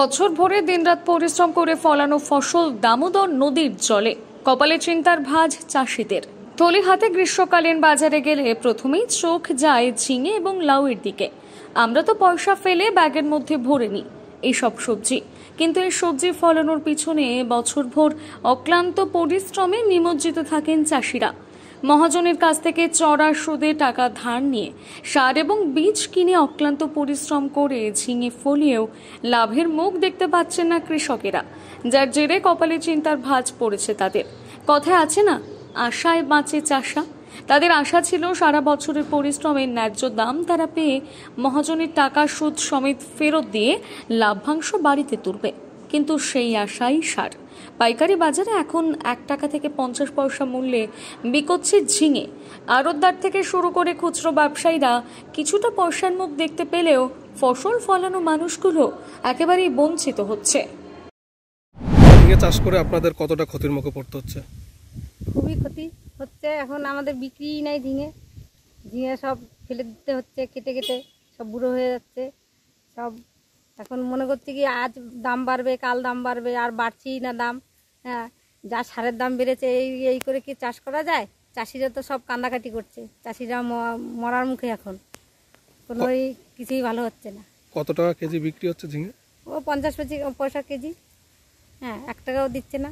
বছর ভরে দিনরাত পরিশ্রম করে ফলানো ফসল দামোদর নদীর জলে কপালে চিন্তার ভাঁজ চাষিদের তলি হাতে গ্রীষ্মকালীন বাজারে গেলে প্রথমেই চোখ যায় ঝিঙে এবং লাউয়ের দিকে আমরা তো পয়সা ফেলে ব্যাগের মধ্যে ভরে নিই এইসব সবজি কিন্তু এই সবজি ফলানোর পিছনে বছরভর অক্লান্ত পরিশ্রমে নিমজ্জিত থাকেন চাষিরা মহাজনের কাছ থেকে চড়া সুদে টাকা ধার নিয়ে সার এবং বীজ কিনে অক্লান্ত পরিশ্রম করে ঝিঙে ফলিয়েও লাভের মুখ দেখতে পাচ্ছেন না কৃষকেরা যার জেরে কপালে চিন্তার ভাঁজ পড়েছে তাদের কথায় আছে না আশায় বাঁচে চাষা তাদের আশা ছিল সারা বছরের পরিশ্রমের ন্যায্য দাম তারা পেয়ে মহাজনের টাকা সুদ সমেত ফেরত দিয়ে লাভ্যাংশ বাড়িতে তুলবে কিন্তু সেই আশাই সার পাইকারি বাজারে এখন এক টাকা থেকে পঞ্চাশ পয়সা মূল্যে বিকোচ্ছে ঝিঙে আড়তদার থেকে শুরু করে খুচরো ব্যবসায়ীরা কিছুটা পয়সার মুখ দেখতে পেলেও ফসল ফলানো মানুষগুলো একেবারেই বঞ্চিত হচ্ছে চাষ করে আপনাদের কতটা ক্ষতির মুখে পড়তে হচ্ছে খুবই ক্ষতি হচ্ছে এখন আমাদের বিক্রি নাই ঝিঙে ঝিঙে সব ফেলে দিতে হচ্ছে কেটে কেটে সব বুড়ো হয়ে যাচ্ছে সব এখন মনে করছি কি আজ দাম বাড়বে কাল দাম বাড়বে আর বাড়ছেই না দাম হ্যাঁ যা সারের দাম বেড়েছে এই এই করে কি চাষ করা যায় চাষিরা তো সব কান্দাকাটি করছে চাষিরা মরার মুখে এখন ওই কিছুই ভালো হচ্ছে না কত টাকা কেজি বিক্রি হচ্ছে ঝিঙে ও পঞ্চাশ পয়সা কেজি হ্যাঁ এক টাকাও দিচ্ছে না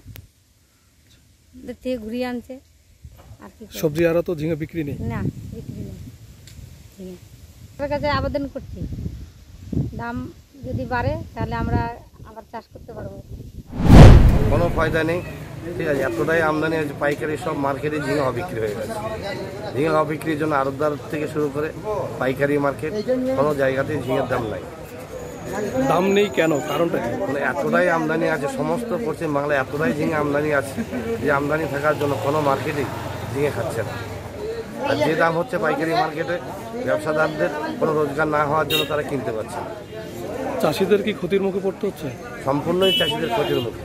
থেকে ঘুরিয়ে আনছে আর কি সবজি আরও তো ঝিঙে বিক্রি নেই না বিক্রি নেই ঝিঙে কাছে আবেদন করছি দাম যদি বাড়ে তাহলে আমরা আবার চাষ করতে পারবো কোনো ফায়দা নেই ঠিক আছে এতটাই আমদানি হয়েছে পাইকারি সব মার্কেটে ঝিঙে অবিক্রি হয়ে গেছে ঝিঙে অবিক্রির জন্য আরতদার থেকে শুরু করে পাইকারি মার্কেট কোনো জায়গাতে ঝিঙের দাম নাই দাম নেই কেন কারণটা মানে এতটাই আমদানি আছে সমস্ত পশ্চিম বাংলায় এতটাই ঝিঙে আমদানি আছে যে আমদানি থাকার জন্য কোনো মার্কেটে ঝিঙে খাচ্ছে না আর যে দাম হচ্ছে পাইকারি মার্কেটে ব্যবসাদারদের কোনো রোজগার না হওয়ার জন্য তারা কিনতে পারছে না চাষিদের কি ক্ষতির মুখে পড়তে হচ্ছে সম্পূর্ণই চাষিদের ক্ষতির মুখে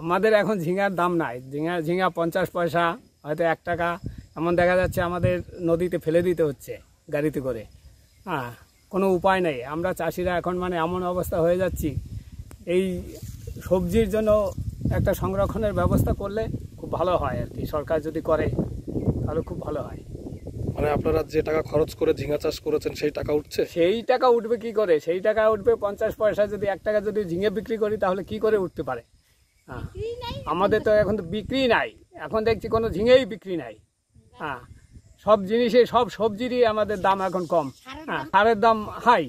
আমাদের এখন ঝিঙার দাম নাই ঝিঙা ঝিঙা পঞ্চাশ পয়সা হয়তো এক টাকা এমন দেখা যাচ্ছে আমাদের নদীতে ফেলে দিতে হচ্ছে গাড়িতে করে হ্যাঁ কোনো উপায় নেই আমরা চাষিরা এখন মানে এমন অবস্থা হয়ে যাচ্ছি এই সবজির জন্য একটা সংরক্ষণের ব্যবস্থা করলে খুব ভালো হয় আর কি সরকার যদি করে তাহলে খুব ভালো হয় মানে আপনারা যে টাকা খরচ করে ঝিঙা চাষ করেছেন সেই টাকা উঠছে সেই টাকা উঠবে কি করে সেই টাকা উঠবে পঞ্চাশ পয়সা যদি এক টাকা যদি ঝিঙে বিক্রি করি তাহলে কি করে উঠতে পারে হ্যাঁ। আমাদের তো এখন তো বিক্রি নাই এখন দেখছি কোনো ঝিঙেই বিক্রি নাই হ্যাঁ সব জিনিসে সব সবজিরই আমাদের দাম এখন কম হ্যাঁ সারের দাম হাই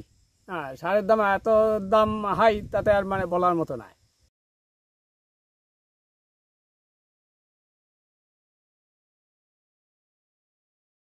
হ্যাঁ সারের দাম এত দাম হাই তাতে আর মানে বলার মতো নাই